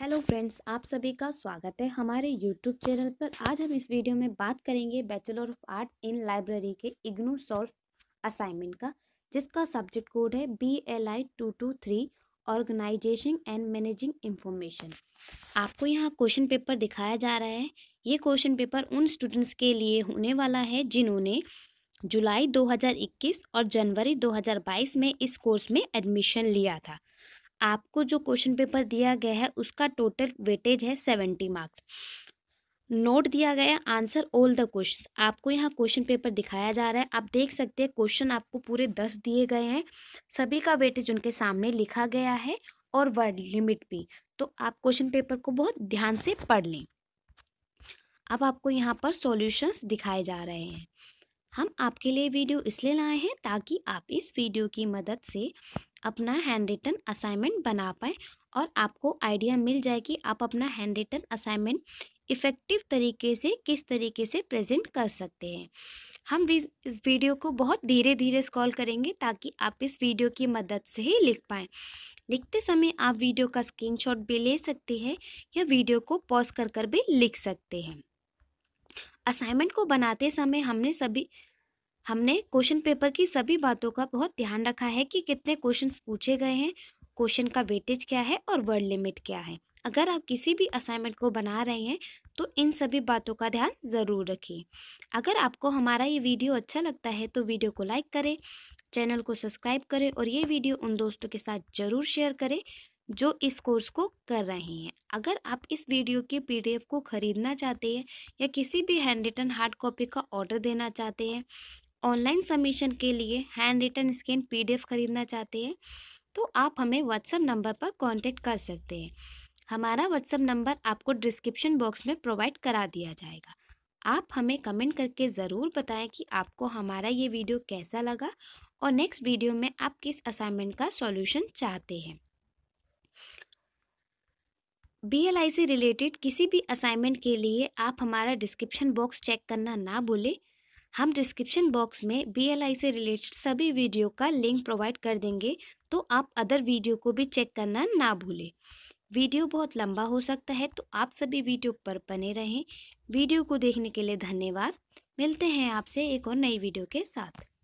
hello friends आप सभी का स्वागत है हमारे यूट्यूब चैनल पर आज हम इस वीडियो में बात करेंगे bachelor of arts in library के इग्नू सॉल्व असाइनमेंट का जिसका सब्जेक्ट कोड है B L I two two three organisation and managing information आपको यहाँ क्वेश्चन पेपर दिखाया जा रहा है ये क्वेश्चन पेपर उन स्टूडेंट्स के लिए होने वाला है जिन्होंने जुलाई 2021 और जनवरी 2022 में इस कोर्स में एडमिशन लिया था आपको जो क्वेश्चन पेपर दिया गया है उसका टोटल वेटेज है सेवेंटी मार्क्स नोट दिया गया आंसर ऑल द क्वेश्चन आपको यहाँ क्वेश्चन पेपर दिखाया जा रहा है आप देख सकते हैं क्वेश्चन आपको पूरे दस दिए गए हैं सभी का वेटेज उनके सामने लिखा गया है और वर्ड लिमिट भी तो आप क्वेश्चन पेपर को बहुत ध्यान से पढ़ लें अब आपको यहाँ पर सॉल्यूशंस दिखाए जा रहे हैं हम आपके लिए वीडियो इसलिए लाए हैं ताकि आप इस वीडियो की मदद से अपना हैंड रिटन असाइनमेंट बना पाएँ और आपको आइडिया मिल जाए कि आप अपना हैंड रिटन असाइनमेंट इफ़ेक्टिव तरीके से किस तरीके से प्रेजेंट कर सकते हैं हम इस वीडियो को बहुत धीरे धीरे स्क्रॉल करेंगे ताकि आप इस वीडियो की मदद से ही लिख पाएँ लिखते समय आप वीडियो का स्क्रीनशॉट भी ले सकते हैं या वीडियो को पॉज कर कर भी लिख सकते हैं असाइनमेंट को बनाते समय हमने सभी हमने क्वेश्चन पेपर की सभी बातों का बहुत ध्यान रखा है कि कितने क्वेश्चंस पूछे गए हैं क्वेश्चन का वेटेज क्या है और वर्ड लिमिट क्या है अगर आप किसी भी असाइनमेंट को बना रहे हैं तो इन सभी बातों का ध्यान ज़रूर रखिए अगर आपको हमारा ये वीडियो अच्छा लगता है तो वीडियो को लाइक करें चैनल को सब्सक्राइब करें और ये वीडियो उन दोस्तों के साथ ज़रूर शेयर करें जो इस कोर्स को कर रहे हैं अगर आप इस वीडियो के पीडीएफ को ख़रीदना चाहते हैं या किसी भी हैंड रिटन हार्ड कॉपी का ऑर्डर देना चाहते हैं ऑनलाइन सबमिशन के लिए हैंड रिटर्न स्कैन पीडीएफ खरीदना चाहते हैं तो आप हमें व्हाट्सएप नंबर पर कांटेक्ट कर सकते हैं हमारा व्हाट्सएप नंबर आपको डिस्क्रिप्शन बॉक्स में प्रोवाइड करा दिया जाएगा आप हमें कमेंट करके ज़रूर बताएं कि आपको हमारा ये वीडियो कैसा लगा और नेक्स्ट वीडियो में आप किस असाइनमेंट का सॉल्यूशन चाहते हैं बी से रिलेटेड किसी भी असाइनमेंट के लिए आप हमारा डिस्क्रिप्शन बॉक्स चेक करना ना भूलें हम डिस्क्रिप्शन बॉक्स में बी से रिलेटेड सभी वीडियो का लिंक प्रोवाइड कर देंगे तो आप अदर वीडियो को भी चेक करना ना भूलें वीडियो बहुत लंबा हो सकता है तो आप सभी वीडियो पर बने रहें वीडियो को देखने के लिए धन्यवाद मिलते हैं आपसे एक और नई वीडियो के साथ